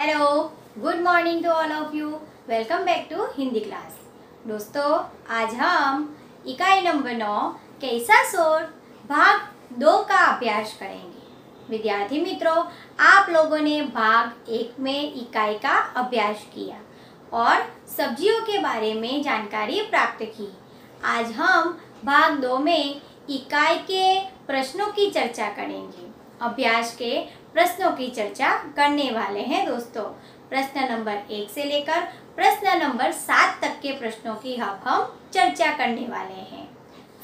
hello good morning to all of you welcome back to Hindi class दोस्तों आज हम इकाई नंबर नौ कैसा सोर भाग दो का अभ्यास करेंगे विद्यार्थी मित्रों आप लोगों ने भाग एक में इकाई का अभ्यास किया और सब्जियों के बारे में जानकारी प्राप्त की आज हम भाग दो में इकाई के प्रश्नों की चर्चा करेंगे अभ्यास के प्रश्नों की चर्चा करने वाले हैं दोस्तों प्रश्न नंबर एक से लेकर प्रश्न नंबर सात तक के प्रश्नों की अब हम चर्चा करने वाले हैं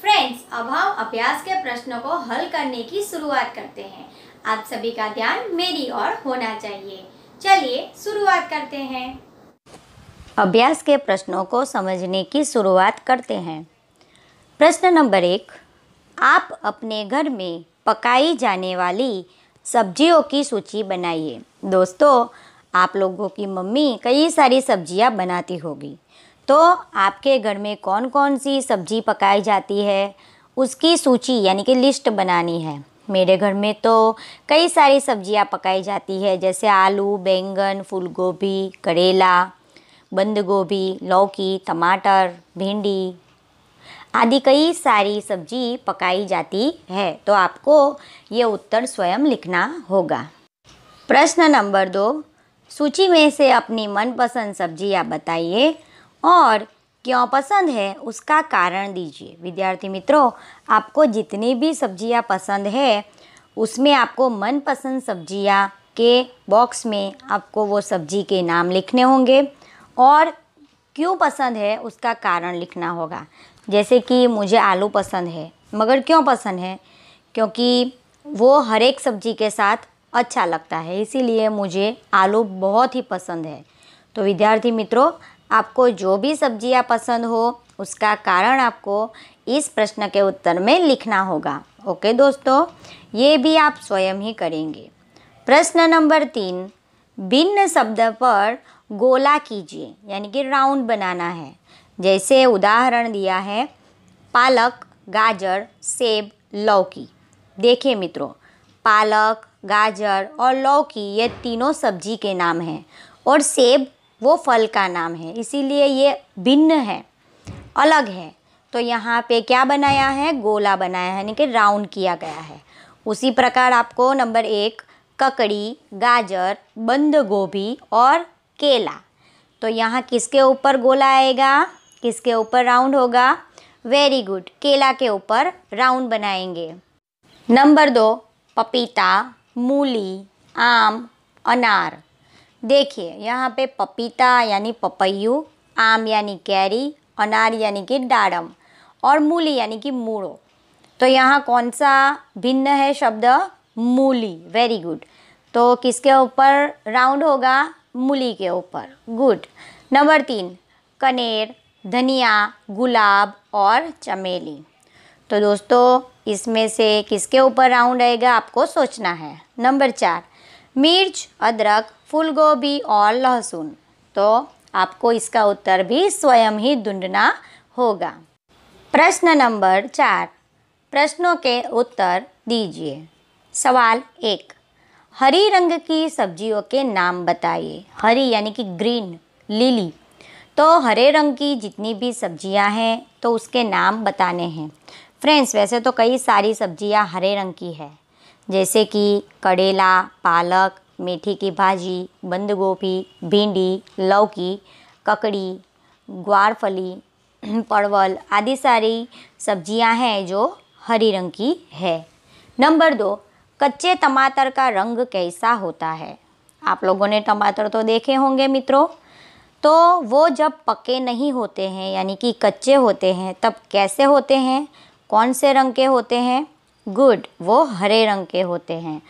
फ्रेंड्स अब हम अभ्यास के प्रश्नों को हल करने की शुरुआत करते हैं आप सभी का ध्यान मेरी ओर होना चाहिए चलिए शुरुआत करते हैं अभ्यास के प्रश्नों को समझने की शुरुआत करते हैं प्रश्न नंबर एक आप अपने घर में पकाई जाने वाली सब्जियों की सूची बनाइए दोस्तों आप लोगों की मम्मी कई सारी सब्जियां बनाती होगी तो आपके घर में कौन कौन सी सब्जी पकाई जाती है उसकी सूची यानी कि लिस्ट बनानी है मेरे घर में तो कई सारी सब्जियां पकाई जाती है जैसे आलू बैंगन फूलगोभी करेला बंद गोभी लौकी टमाटर भिंडी आदि कई सारी सब्जी पकाई जाती है तो आपको ये उत्तर स्वयं लिखना होगा प्रश्न नंबर दो सूची में से अपनी मनपसंद सब्जी आप बताइए और क्यों पसंद है उसका कारण दीजिए विद्यार्थी मित्रों आपको जितनी भी सब्जियां पसंद है उसमें आपको मनपसंद सब्जियां के बॉक्स में आपको वो सब्जी के नाम लिखने होंगे और क्यों पसंद है उसका कारण लिखना होगा जैसे कि मुझे आलू पसंद है मगर क्यों पसंद है क्योंकि वो हर एक सब्जी के साथ अच्छा लगता है इसीलिए मुझे आलू बहुत ही पसंद है तो विद्यार्थी मित्रों आपको जो भी सब्जियां पसंद हो उसका कारण आपको इस प्रश्न के उत्तर में लिखना होगा ओके दोस्तों ये भी आप स्वयं ही करेंगे प्रश्न नंबर तीन भिन्न शब्द पर गोला कीजिए यानी कि राउंड बनाना है जैसे उदाहरण दिया है पालक गाजर सेब लौकी देखिए मित्रों पालक गाजर और लौकी ये तीनों सब्जी के नाम हैं और सेब वो फल का नाम है इसीलिए ये भिन्न है अलग है तो यहाँ पे क्या बनाया है गोला बनाया है यानी कि राउंड किया गया है उसी प्रकार आपको नंबर एक ककड़ी गाजर बंद गोभी और केला तो यहाँ किसके ऊपर गोला आएगा किसके ऊपर राउंड होगा वेरी गुड केला के ऊपर राउंड बनाएंगे नंबर दो पपीता मूली आम अनार देखिए यहाँ पे पपीता यानी पपयू आम यानी कैरी अनार यानी कि डाड़म और मूली यानी कि मूड़ो तो यहाँ कौन सा भिन्न है शब्द मूली वेरी गुड तो किसके ऊपर राउंड होगा मूली के ऊपर गुड नंबर तीन कनेर धनिया गुलाब और चमेली तो दोस्तों इसमें से किसके ऊपर राउंड आएगा आपको सोचना है नंबर चार मिर्च अदरक फूल गोभी और लहसुन तो आपको इसका उत्तर भी स्वयं ही ढूंढना होगा प्रश्न नंबर चार प्रश्नों के उत्तर दीजिए सवाल एक हरी रंग की सब्जियों के नाम बताइए हरी यानी कि ग्रीन लिली तो हरे रंग की जितनी भी सब्जियां हैं तो उसके नाम बताने हैं फ्रेंड्स वैसे तो कई सारी सब्जियां हरे रंग की है जैसे कि करेला पालक मेथी की भाजी बंद गोभी भिंडी लौकी ककड़ी ग्वारफली परवल आदि सारी सब्जियां हैं जो हरी रंग की है नंबर दो कच्चे टमाटर का रंग कैसा होता है आप लोगों ने टमाटर तो देखे होंगे मित्रों तो वो जब पके नहीं होते हैं यानी कि कच्चे होते हैं तब कैसे होते हैं कौन से रंग के होते हैं गुड वो हरे रंग के होते हैं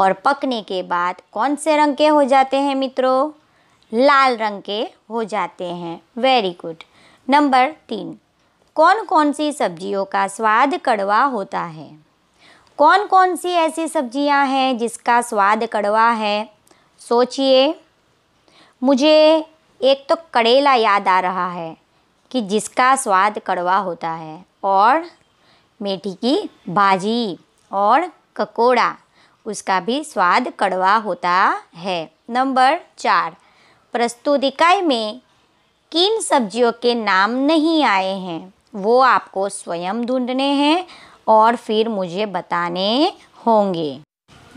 और पकने के बाद कौन से रंग के हो जाते हैं मित्रों लाल रंग के हो जाते हैं वेरी गुड नंबर तीन कौन कौन सी सब्जियों का स्वाद कड़वा होता है कौन कौन सी ऐसी सब्जियां हैं जिसका स्वाद कड़वा है सोचिए मुझे एक तो करेला याद आ रहा है कि जिसका स्वाद कड़वा होता है और मेथी की भाजी और ककोड़ा उसका भी स्वाद कड़वा होता है नंबर चार प्रस्तुत इकाई में किन सब्जियों के नाम नहीं आए हैं वो आपको स्वयं ढूंढने हैं और फिर मुझे बताने होंगे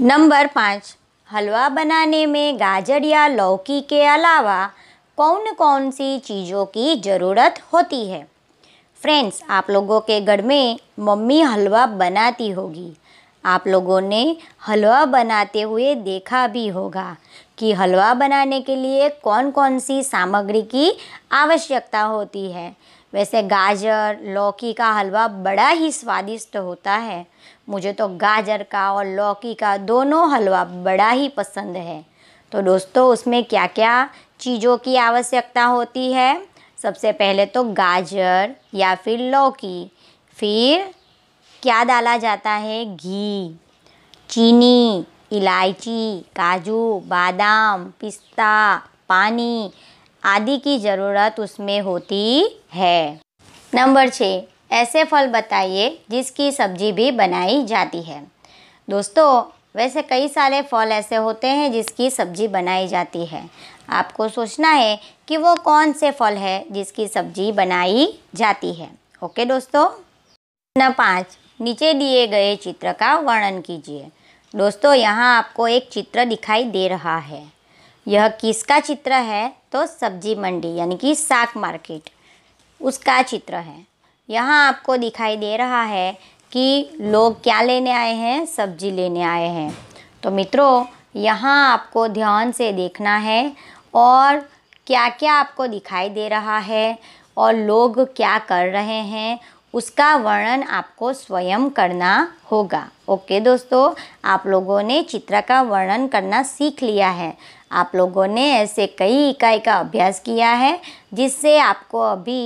नंबर पाँच हलवा बनाने में गाजर या लौकी के अलावा कौन कौन सी चीज़ों की ज़रूरत होती है फ्रेंड्स आप लोगों के घर में मम्मी हलवा बनाती होगी आप लोगों ने हलवा बनाते हुए देखा भी होगा कि हलवा बनाने के लिए कौन कौन सी सामग्री की आवश्यकता होती है वैसे गाजर लौकी का हलवा बड़ा ही स्वादिष्ट होता है मुझे तो गाजर का और लौकी का दोनों हलवा बड़ा ही पसंद है तो दोस्तों उसमें क्या क्या चीज़ों की आवश्यकता होती है सबसे पहले तो गाजर या फिर लौकी फिर क्या डाला जाता है घी चीनी इलायची काजू बादाम पिस्ता पानी आदि की ज़रूरत उसमें होती है नंबर छः ऐसे फल बताइए जिसकी सब्जी भी बनाई जाती है दोस्तों वैसे कई सारे फल ऐसे होते हैं जिसकी सब्जी बनाई जाती है आपको सोचना है कि वो कौन से फल है जिसकी सब्जी बनाई जाती है ओके दोस्तों न पाँच नीचे दिए गए चित्र का वर्णन कीजिए दोस्तों यहाँ आपको एक चित्र दिखाई दे रहा है यह किसका चित्र है तो सब्जी मंडी यानी कि साग मार्केट उसका चित्र है यहाँ आपको दिखाई दे रहा है कि लोग क्या लेने आए हैं सब्जी लेने आए हैं तो मित्रों यहाँ आपको ध्यान से देखना है और क्या क्या आपको दिखाई दे रहा है और लोग क्या कर रहे हैं उसका वर्णन आपको स्वयं करना होगा ओके दोस्तों आप लोगों ने चित्र का वर्णन करना सीख लिया है आप लोगों ने ऐसे कई इकाई का अभ्यास किया है जिससे आपको अभी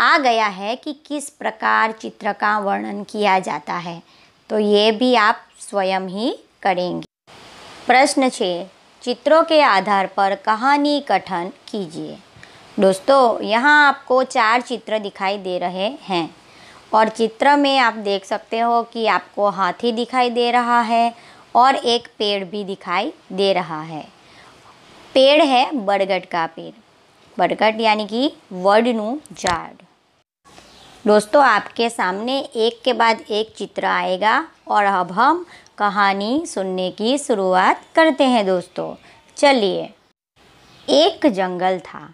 आ गया है कि किस प्रकार चित्र का वर्णन किया जाता है तो ये भी आप स्वयं ही करेंगे प्रश्न छः चित्रों के आधार पर कहानी कथन कीजिए दोस्तों यहाँ आपको चार चित्र दिखाई दे रहे हैं और चित्र में आप देख सकते हो कि आपको हाथी दिखाई दे रहा है और एक पेड़ भी दिखाई दे रहा है पेड़ है बरगद का पेड़ बरगट यानी कि वड वडनु झाड़ दोस्तों आपके सामने एक के बाद एक चित्र आएगा और अब हम कहानी सुनने की शुरुआत करते हैं दोस्तों चलिए एक जंगल था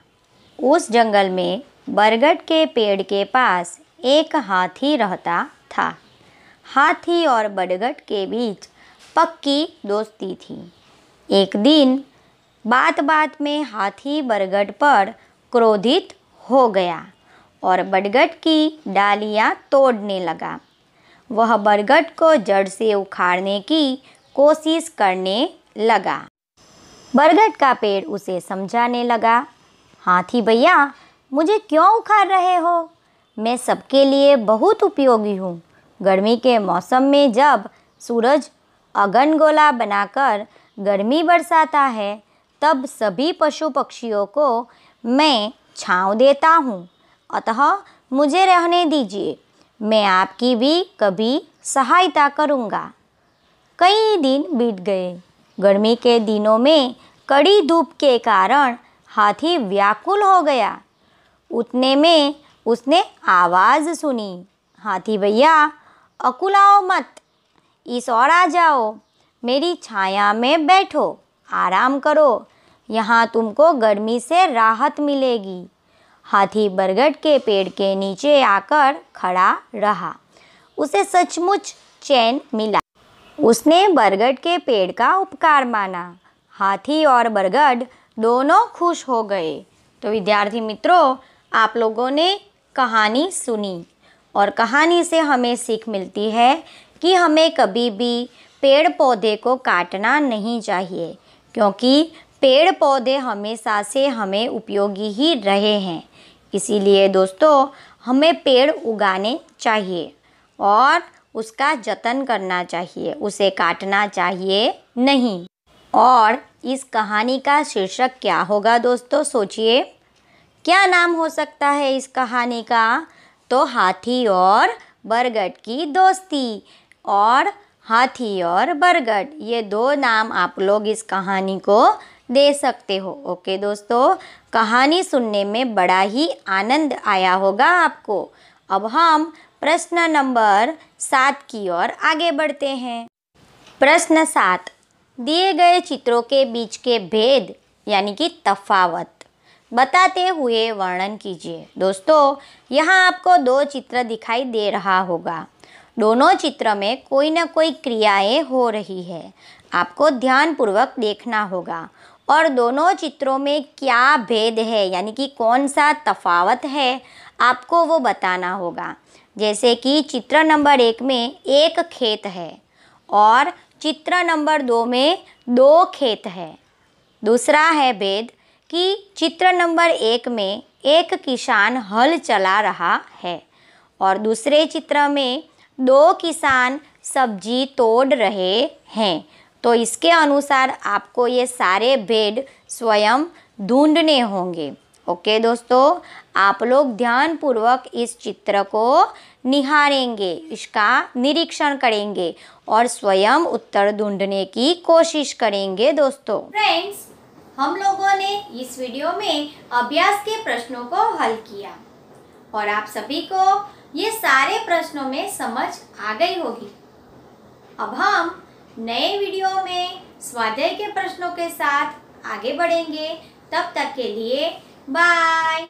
उस जंगल में बरगद के पेड़ के पास एक हाथी रहता था हाथी और बरगद के बीच पक्की दोस्ती थी एक दिन बात बात में हाथी बरगद पर क्रोधित हो गया और बरगद की डालियां तोड़ने लगा वह बरगद को जड़ से उखाड़ने की कोशिश करने लगा बरगद का पेड़ उसे समझाने लगा हाथी भैया मुझे क्यों उखाड़ रहे हो मैं सबके लिए बहुत उपयोगी हूँ गर्मी के मौसम में जब सूरज अगन गोला बनाकर गर्मी बरसाता है तब सभी पशु पक्षियों को मैं छाँव देता हूँ अतः मुझे रहने दीजिए मैं आपकी भी कभी सहायता करूँगा कई दिन बीत गए गर्मी के दिनों में कड़ी धूप के कारण हाथी व्याकुल हो गया उतने में उसने आवाज़ सुनी हाथी भैया अकुलाओ मत इस और आ जाओ मेरी छाया में बैठो आराम करो यहाँ तुमको गर्मी से राहत मिलेगी हाथी बरगद के पेड़ के नीचे आकर खड़ा रहा उसे सचमुच चैन मिला उसने बरगद के पेड़ का उपकार माना हाथी और बरगद दोनों खुश हो गए तो विद्यार्थी मित्रों आप लोगों ने कहानी सुनी और कहानी से हमें सीख मिलती है कि हमें कभी भी पेड़ पौधे को काटना नहीं चाहिए क्योंकि पेड़ पौधे हमेशा से हमें उपयोगी ही रहे हैं इसीलिए दोस्तों हमें पेड़ उगाने चाहिए और उसका जतन करना चाहिए उसे काटना चाहिए नहीं और इस कहानी का शीर्षक क्या होगा दोस्तों सोचिए क्या नाम हो सकता है इस कहानी का तो हाथी और बरगद की दोस्ती और हाथी और बरगद ये दो नाम आप लोग इस कहानी को दे सकते हो ओके दोस्तों कहानी सुनने में बड़ा ही आनंद आया होगा आपको अब हम प्रश्न नंबर सात की ओर आगे बढ़ते हैं प्रश्न सात दिए गए चित्रों के बीच के भेद यानी कि तफावत बताते हुए वर्णन कीजिए दोस्तों यहाँ आपको दो चित्र दिखाई दे रहा होगा दोनों चित्र में कोई ना कोई क्रियाएं हो रही है आपको ध्यानपूर्वक देखना होगा और दोनों चित्रों में क्या भेद है यानी कि कौन सा तफावत है आपको वो बताना होगा जैसे कि चित्र नंबर एक में एक खेत है और चित्र नंबर दो में दो खेत है दूसरा है भेद कि चित्र नंबर एक में एक किसान हल चला रहा है और दूसरे चित्र में दो किसान सब्जी तोड़ रहे हैं तो इसके अनुसार आपको ये सारे भेद स्वयं ढूंढने होंगे ओके दोस्तों आप लोग ध्यानपूर्वक इस चित्र को निहारेंगे इसका निरीक्षण करेंगे और स्वयं उत्तर ढूंढने की कोशिश करेंगे दोस्तों फ्रेंड्स हम लोगों ने इस वीडियो में अभ्यास के प्रश्नों को हल किया और आप सभी को ये सारे प्रश्नों में समझ आ गई होगी अब हम नए वीडियो में स्वाध्याय के प्रश्नों के साथ आगे बढ़ेंगे तब तक के लिए बाय